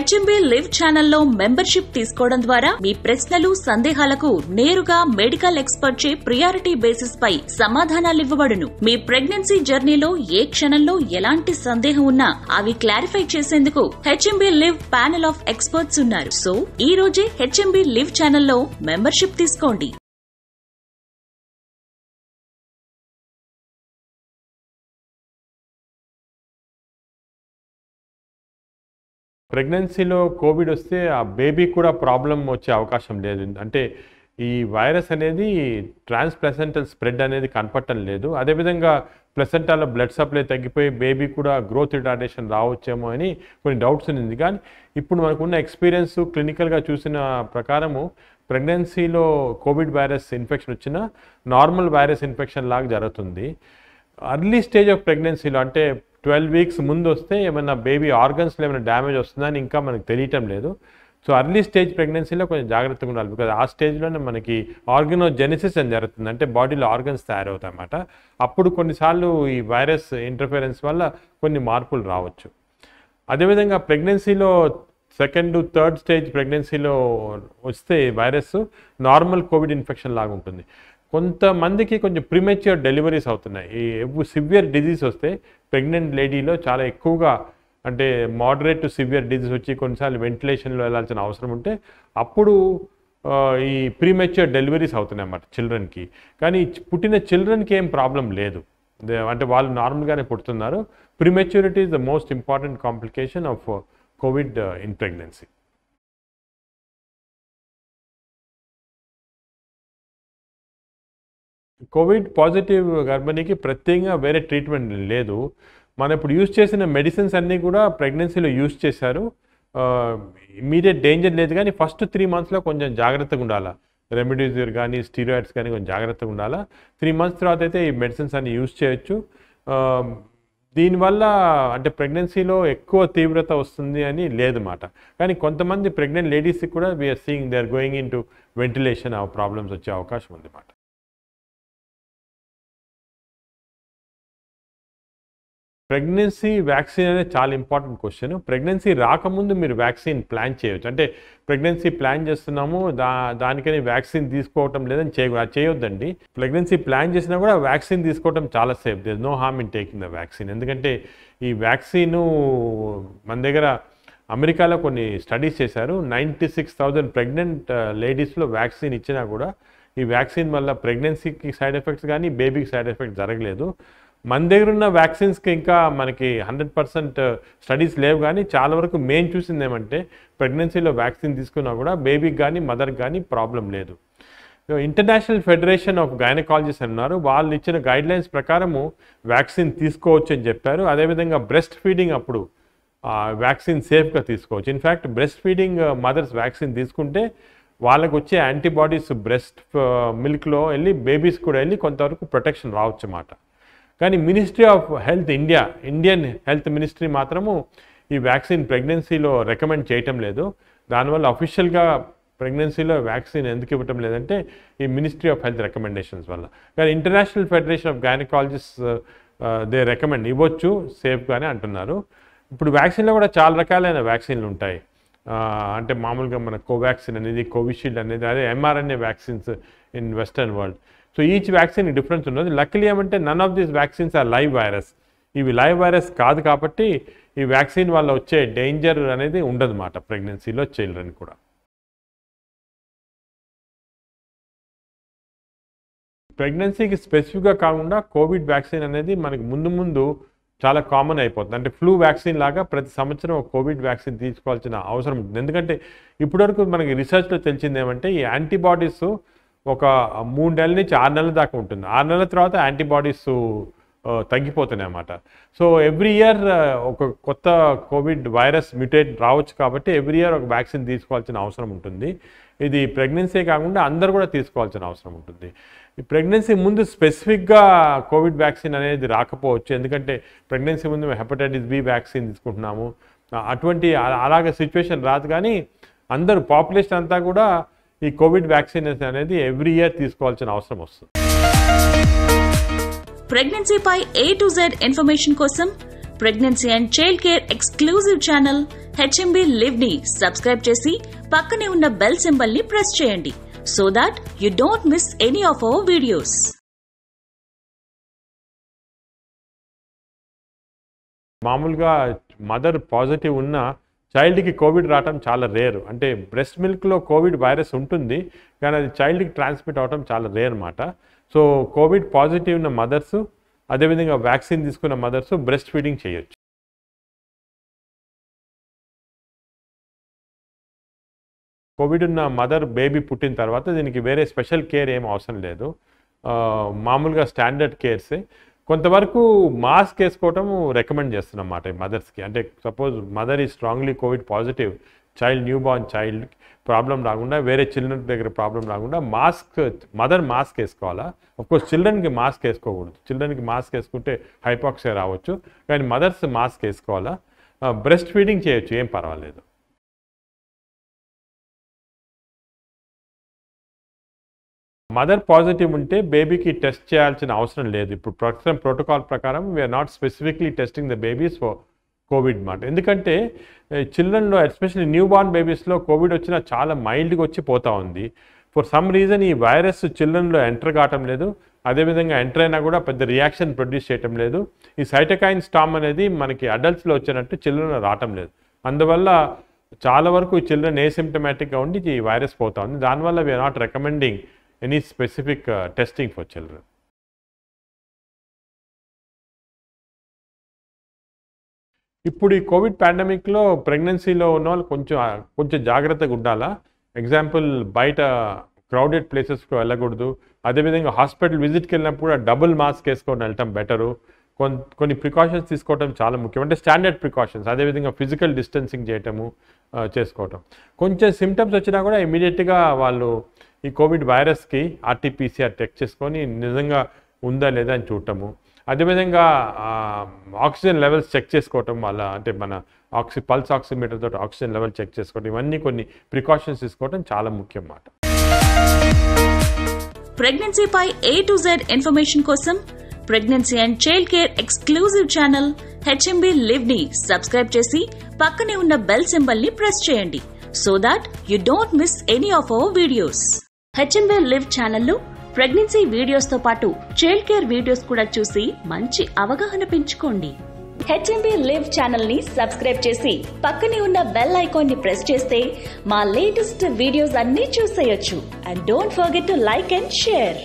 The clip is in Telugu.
హెచ్ఎంబీ లివ్ ఛానల్లో మెంబర్షిప్ తీసుకోవడం ద్వారా మీ ప్రశ్నలు సందేహాలకు నేరుగా మెడికల్ ఎక్స్పర్ట్ చే ప్రియారిటీ బేసిస్ పై సమాధానాలివ్వబడును మీ ప్రెగ్నెన్సీ జర్నీలో ఏ క్షణంలో ఎలాంటి సందేహం ఉన్నా అవి క్లారిఫై చేసేందుకు HMB live panel of experts ఉన్నారు సో ఈ రోజే హెచ్ఎంబీ లివ్ ఛానల్లో మెంబర్షిప్ తీసుకోండి ప్రెగ్నెన్సీలో కోవిడ్ వస్తే ఆ బేబీ కూడా ప్రాబ్లం వచ్చే అవకాశం లేదు అంటే ఈ వైరస్ అనేది ట్రాన్స్ స్ప్రెడ్ అనేది కనపడటం లేదు అదేవిధంగా ప్లెసెంటాలో బ్లడ్ సప్లై తగ్గిపోయి బేబీ కూడా గ్రోత్ రిటార్డేషన్ రావచ్చేమో అని కొన్ని డౌట్స్ ఉంది కానీ ఇప్పుడు మనకున్న ఎక్స్పీరియన్స్ క్లినికల్గా చూసిన ప్రకారము ప్రెగ్నెన్సీలో కోవిడ్ వైరస్ ఇన్ఫెక్షన్ వచ్చిన నార్మల్ వైరస్ ఇన్ఫెక్షన్ లాగా జరుగుతుంది అర్లీ స్టేజ్ ఆఫ్ ప్రెగ్నెన్సీలో అంటే ట్వెల్వ్ వీక్స్ ముందు వస్తే ఏమైనా బేబీ ఆర్గన్స్లో ఏమైనా డ్యామేజ్ వస్తుందని ఇంకా మనకు తెలియటం లేదు సో అర్లీ స్టేజ్ ప్రెగ్నెన్సీలో కొంచెం జాగ్రత్తగా ఉండాలి బికాజ్ ఆ స్టేజ్లోనే మనకి ఆర్గనోజెనిసిస్ అని జరుగుతుంది అంటే బాడీలో ఆర్గన్స్ తయారవుతాయి అన్నమాట అప్పుడు కొన్నిసార్లు ఈ వైరస్ ఇంటర్ఫిరెన్స్ వల్ల కొన్ని మార్పులు రావచ్చు అదేవిధంగా ప్రెగ్నెన్సీలో సెకండ్ థర్డ్ స్టేజ్ ప్రెగ్నెన్సీలో వస్తే వైరస్ నార్మల్ కోవిడ్ ఇన్ఫెక్షన్ లాగా ఉంటుంది కొంతమందికి కొంచెం ప్రిమెచ్యూర్ డెలివరీస్ అవుతున్నాయి ఈ సివియర్ డిజీజ్ వస్తే ప్రెగ్నెంట్ లేడీలో చాలా ఎక్కువగా అంటే మోడరేట్ టు సివియర్ డిజీజ్ వచ్చి కొన్నిసార్లు వెంటిలేషన్లో వెళ్ళాల్సిన అవసరం ఉంటే అప్పుడు ఈ ప్రీమెచ్యూర్ డెలివరీస్ అవుతున్నాయి అన్నమాట చిల్డ్రన్కి కానీ పుట్టిన చిల్డ్రన్కి ఏం ప్రాబ్లం లేదు అంటే వాళ్ళు నార్మల్గానే పుడుతున్నారు prematurity is the most important complication of Covid in pregnancy Covid positive గర్భిణీకి ప్రత్యేకంగా వేరే ట్రీట్మెంట్ లేదు మనం ఇప్పుడు యూజ్ చేసిన మెడిసిన్స్ అన్నీ కూడా ప్రెగ్నెన్సీలో యూజ్ చేశారు ఇమీడియట్ డేంజర్ లేదు కానీ ఫస్ట్ త్రీ మంత్స్లో కొంచెం జాగ్రత్తగా ఉండాలా రెమెడీసివిర్ కానీ స్టీరాయిడ్స్ కానీ కొంచెం జాగ్రత్తగా ఉండాలా త్రీ మంత్స్ తర్వాత అయితే ఈ మెడిసిన్స్ అన్ని యూజ్ చేయొచ్చు దీనివల్ల అంటే ప్రెగ్నెన్సీలో ఎక్కువ తీవ్రత వస్తుంది అని లేదన్నమాట కానీ కొంతమంది ప్రెగ్నెంట్ లేడీస్కి కూడా we're seeing they are going into ventilation ఆ ప్రాబ్లమ్స్ వచ్చే అవకాశం అన్నమాట ప్రెగ్నెన్సీ వ్యాక్సిన్ అనేది చాలా ఇంపార్టెంట్ క్వశ్చన్ ప్రెగ్నెన్సీ రాకముందు మీరు వ్యాక్సిన్ ప్లాన్ చేయవచ్చు అంటే ప్రెగ్నెన్సీ ప్లాన్ చేస్తున్నాము దా దానికని వ్యాక్సిన్ తీసుకోవటం లేదని చేయ చేయొద్దండి ప్రెగ్నెన్సీ ప్లాన్ చేసినా కూడా వ్యాక్సిన్ తీసుకోవటం చాలా safe there no harm in taking the vaccine ఎందుకంటే ఈ వ్యాక్సిన్ మన దగ్గర అమెరికాలో కొన్ని స్టడీస్ చేశారు నైంటీ సిక్స్ థౌజండ్ ప్రెగ్నెంట్ లేడీస్లో వ్యాక్సిన్ ఇచ్చినా కూడా ఈ వ్యాక్సిన్ వల్ల ప్రెగ్నెన్సీకి సైడ్ ఎఫెక్ట్స్ కానీ బేబీకి సైడ్ ఎఫెక్ట్స్ జరగలేదు మన దగ్గర ఉన్న వ్యాక్సిన్స్కి ఇంకా మనకి హండ్రెడ్ పర్సెంట్ స్టడీస్ లేవు కానీ చాలా వరకు మేము చూసింది ఏమంటే ప్రెగ్నెన్సీలో వ్యాక్సిన్ తీసుకున్నా కూడా బేబీకి కానీ మదర్కి కానీ ప్రాబ్లం లేదు ఇంటర్నేషనల్ ఫెడరేషన్ ఆఫ్ గైనకాలజీస్ అన్నారు వాళ్ళు ఇచ్చిన గైడ్లైన్స్ ప్రకారము వ్యాక్సిన్ తీసుకోవచ్చు అని చెప్పారు అదేవిధంగా బ్రెస్ట్ ఫీడింగ్ అప్పుడు వ్యాక్సిన్ సేఫ్గా తీసుకోవచ్చు in fact breast feeding mothers vaccine తీసుకుంటే వాళ్ళకు వచ్చే యాంటీబాడీస్ బ్రెస్ట్ మిల్క్లో వెళ్ళి బేబీస్ కూడా వెళ్ళి కొంతవరకు ప్రొటెక్షన్ రావచ్చు అన్నమాట కానీ ministry of health India Indian health ministry మాత్రము ఈ వ్యాక్సిన్ ప్రెగ్నెన్సీలో రికమెండ్ చేయటం లేదు దానివల్ల అఫీషియల్గా ప్రెగ్నెన్సీలో వ్యాక్సిన్ ఎందుకు ఇవ్వటం లేదంటే ఈ మినిస్ట్రీ ఆఫ్ హెల్త్ రికమెండేషన్స్ వల్ల కానీ international federation of gynaecologist they recommend ఇవ్వచ్చు సేఫ్గానే అంటున్నారు ఇప్పుడు వ్యాక్సిన్లో కూడా చాలా రకాలైన వ్యాక్సిన్లు ఉంటాయి అంటే మామూలుగా మన కోవాక్సిన్ అనేది కోవిషీల్డ్ అనేది అదే mRNA vaccines in western world so each vaccine difference ఉన్నది లక్లీ ఏమంటే none of these vaccines are live virus ఇవి లైవ్ వైరస్ కాదు కాబట్టి ఈ వ్యాక్సిన్ వల్ల వచ్చే డేంజర్ అనేది ఉండదన్నమాట ప్రెగ్నెన్సీలో చిల్డ్రన్ కూడా ప్రెగ్నెన్సీకి స్పెసిఫిక్గా కాకుండా కోవిడ్ వ్యాక్సిన్ అనేది మనకి ముందు ముందు చాలా కామన్ అయిపోతుంది అంటే ఫ్లూ వ్యాక్సిన్ లాగా ప్రతి సంవత్సరం కోవిడ్ వ్యాక్సిన్ తీసుకోవాల్సిన అవసరం ఉంటుంది ఎందుకంటే ఇప్పటివరకు మనకి రీసెర్చ్లో తెలిసింది ఏమంటే ఈ యాంటీబాడీస్ ఒక మూడు నెలల నుంచి ఆరు నెలల దాకా ఉంటుంది ఆరు నెలల తర్వాత యాంటీబాడీస్ తగ్గిపోతున్నాయి అన్నమాట సో ఎవ్రీ ఇయర్ ఒక కొత్త కోవిడ్ వైరస్ మ్యూటేట్ రావచ్చు కాబట్టి ఎవ్రీ ఇయర్ ఒక వ్యాక్సిన్ తీసుకోవాల్సిన అవసరం ఉంటుంది ఇది ప్రెగ్నెన్సీ కాకుండా అందరు కూడా తీసుకోవాల్సిన అవసరం ఉంటుంది ఈ ప్రెగ్నెన్సీ ముందు స్పెసిఫిక్గా కోవిడ్ వ్యాక్సిన్ అనేది రాకపోవచ్చు ఎందుకంటే ప్రెగ్నెన్సీ ముందు హెపటైటిస్ బి వ్యాక్సిన్ తీసుకుంటున్నాము అటువంటి అలాగే సిచ్యువేషన్ రాదు కానీ అందరూ పాపులేషన్ అంతా కూడా ఈ కోవిడ్ వ్యాక్సినేషన్ అనేది ఎవ్రీ ఇయర్ తీసుకోవాల్సిన అవసరం వస్తుంది పై ఏ టు జెడ్ ఇన్ఫర్మేషన్ కోసం pregnancy and child care exclusive channel HMB live ని సబ్స్క్రైబ్ చేసి పక్కనే ఉన్న బెల్ సింబల్ ని ప్రెస్ చేయండి so that you don't miss any of our videos మామూలుగా మదర్ పాజిటివ్ చైల్డ్కి కోవిడ్ రావటం చాలా రేరు అంటే బ్రెస్ట్ మిల్క్లో కోవిడ్ వైరస్ ఉంటుంది కానీ అది చైల్డ్కి ట్రాన్స్మిట్ అవటం చాలా రేర్ అనమాట సో కోవిడ్ పాజిటివ్ ఉన్న మదర్స్ అదేవిధంగా వ్యాక్సిన్ తీసుకున్న మదర్స్ బ్రెస్ట్ ఫీడింగ్ చేయొచ్చు కోవిడ్ ఉన్న మదర్ బేబీ పుట్టిన తర్వాత దీనికి వేరే స్పెషల్ కేర్ ఏం అవసరం లేదు మామూలుగా స్టాండర్డ్ కేర్సే కొంతవరకు మాస్క్ వేసుకోవటం రికమెండ్ చేస్తున్నాం అన్నమాట మదర్స్కి అంటే సపోజ్ మదర్ ఈ strongly Covid positive child new born child problem రాకుండా వేరే చిల్డ్రన్ దగ్గర ప్రాబ్లం రాకుండా మాస్క్ మదర్ మాస్క్ వేసుకోవాలా కోర్స్ చిల్డ్రన్కి మాస్క్ వేసుకోకూడదు చిల్డ్రన్కి మాస్క్ వేసుకుంటే హైపాక్సియా రావచ్చు కానీ మదర్స్ మాస్క్ వేసుకోవాలా బ్రెస్ట్ ఫీడింగ్ చేయొచ్చు ఏం పర్వాలేదు మదర్ పాజిటివ్ ఉంటే బేబీకి టెస్ట్ చేయాల్సిన అవసరం లేదు ఇప్పుడు ప్రస్తుతం ప్రోటోకాల్ ప్రకారం we're not specifically testing the babies for Covid మాట ఎందుకంటే చిల్డ్రన్లో ఎస్పెషల్లీ న్యూ బార్న్ బేబీస్లో కోవిడ్ వచ్చినా చాలా మైల్డ్గా వచ్చి పోతూ ఉంది ఫర్ సమ్ రీజన్ ఈ వైరస్ చిల్డ్రన్లో ఎంటర్ కావటం లేదు అదేవిధంగా ఎంటర్ అయినా కూడా పెద్ద రియాక్షన్ ప్రొడ్యూస్ చేయటం లేదు ఈ సైటకాయిన్ స్టామ్ అనేది మనకి అడల్ట్స్లో వచ్చినట్టు చిల్డ్రన్ రావటం లేదు అందువల్ల చాలా వరకు చిల్డ్రన్ ఏసిమ్టమాటిక్గా ఉండి ఈ వైరస్ పోతా ఉంది దానివల్ల we're not recommending any specific uh, testing for children. ఇప్పుడు ఈ కోవిడ్ పాండమిక్లో ప్రెగ్నెన్సీలో ఉన్న వాళ్ళు కొంచెం కొంచెం జాగ్రత్తగా ఉండాలా ఎగ్జాంపుల్ బయట క్రౌడెడ్ ప్లేసెస్కి వెళ్ళకూడదు అదేవిధంగా హాస్పిటల్ విజిట్కి వెళ్ళినప్పుడు డబుల్ మాస్క్ వేసుకొని వెళ్ళటం బెటరు కొన్ని ప్రికాషన్స్ తీసుకోవటం చాలా ముఖ్యం అంటే స్టాండర్డ్ ప్రికాషన్స్ అదేవిధంగా ఫిజికల్ డిస్టెన్సింగ్ చేయటము చేసుకోవటం కొంచెం సిమ్టమ్స్ వచ్చినా కూడా ఇమీడియట్గా వాళ్ళు ఈ కోవిడ్ వైరస్కి ఆర్టీపీసీఆర్ టెక్ చేసుకొని నిజంగా ఉందా లేదా అని చూడటము అదేవిధంగా ఆక్సిజన్ లెవెల్స్ చెక్ చేసుకోవటం వల్ల అంటే మన ఆక్సి పల్స్ ఆక్సిమీటర్ తోటి ఆక్సిజన్ లెవెల్ చెక్ చేసుకోవడం ఇవన్నీ కొన్ని ప్రికాషన్స్ తీసుకోవటం చాలా ముఖ్యం మాట ప్రెగ్నెన్సీపై ఏ టు జెడ్ ఇన్ఫర్మేషన్ కోసం pregnancy and child care exclusive channel HMB live ని సబ్స్క్రైబ్ చేసి పక్కనే ఉన్న బెల్ సింబల్ ని ప్రెస్ చేయండి so that you don't miss any of our videos HMB live లో ప్రెగ్నెన్సీ వీడియోస్ తో పాటు చైల్డ్ కేర్ వీడియోస్ కూడా చూసి మంచి అవగాహన పెంచుకోండి హెచ్ఎంబి లివ్ ఛానల్ ని సబ్స్క్రైబ్ చేసి పక్కనే ఉన్న బెల్ ఐకాన్ ని ప్రెస్ చేస్తే మా లేటెస్ట్ వీడియోస్ అన్నీ చూసేయొచ్చు and don't forget to like and share